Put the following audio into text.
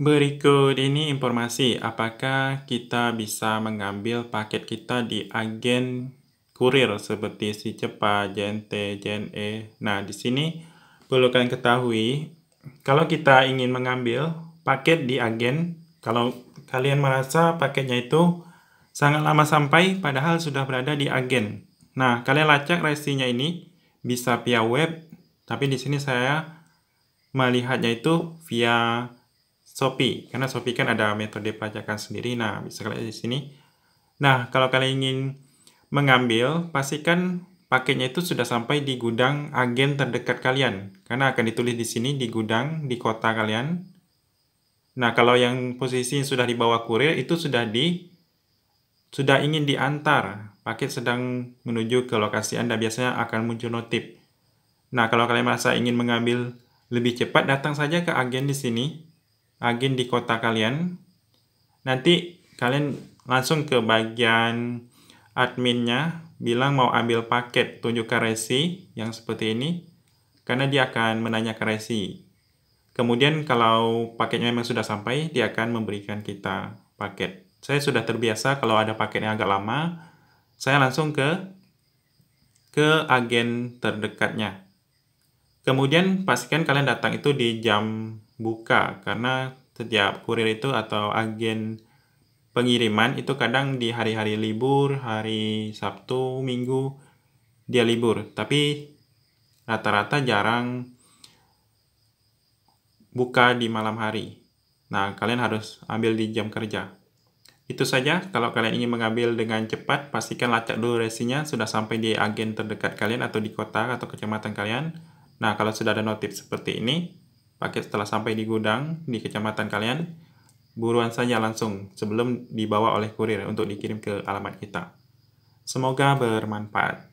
Berikut ini informasi apakah kita bisa mengambil paket kita di agen kurir seperti si cepat, JNT, JNE. Nah, di sini perlu kalian ketahui kalau kita ingin mengambil paket di agen, kalau kalian merasa paketnya itu sangat lama sampai padahal sudah berada di agen. Nah, kalian lacak resinya ini bisa via web, tapi di sini saya melihatnya itu via Shopee. Karena Shopee kan ada metode pajakan sendiri. Nah, bisa kalian di sini. Nah, kalau kalian ingin mengambil, pastikan paketnya itu sudah sampai di gudang agen terdekat kalian. Karena akan ditulis di sini di gudang di kota kalian. Nah, kalau yang posisi yang sudah dibawa kurir itu sudah di sudah ingin diantar. Paket sedang menuju ke lokasi Anda biasanya akan muncul notif. Nah, kalau kalian merasa ingin mengambil lebih cepat, datang saja ke agen di sini agen di kota kalian. Nanti kalian langsung ke bagian adminnya, bilang mau ambil paket, tunjukkan resi yang seperti ini, karena dia akan menanyakan resi. Kemudian kalau paketnya memang sudah sampai, dia akan memberikan kita paket. Saya sudah terbiasa kalau ada paket yang agak lama, saya langsung ke ke agen terdekatnya. Kemudian pastikan kalian datang itu di jam buka karena setiap kurir itu atau agen pengiriman itu kadang di hari-hari libur, hari Sabtu, Minggu dia libur. Tapi rata-rata jarang buka di malam hari. Nah, kalian harus ambil di jam kerja. Itu saja, kalau kalian ingin mengambil dengan cepat, pastikan lacak dulu resinya sudah sampai di agen terdekat kalian atau di kota atau kecamatan kalian. Nah, kalau sudah ada notif seperti ini, paket setelah sampai di gudang di kecamatan kalian, buruan saja langsung sebelum dibawa oleh kurir untuk dikirim ke alamat kita. Semoga bermanfaat.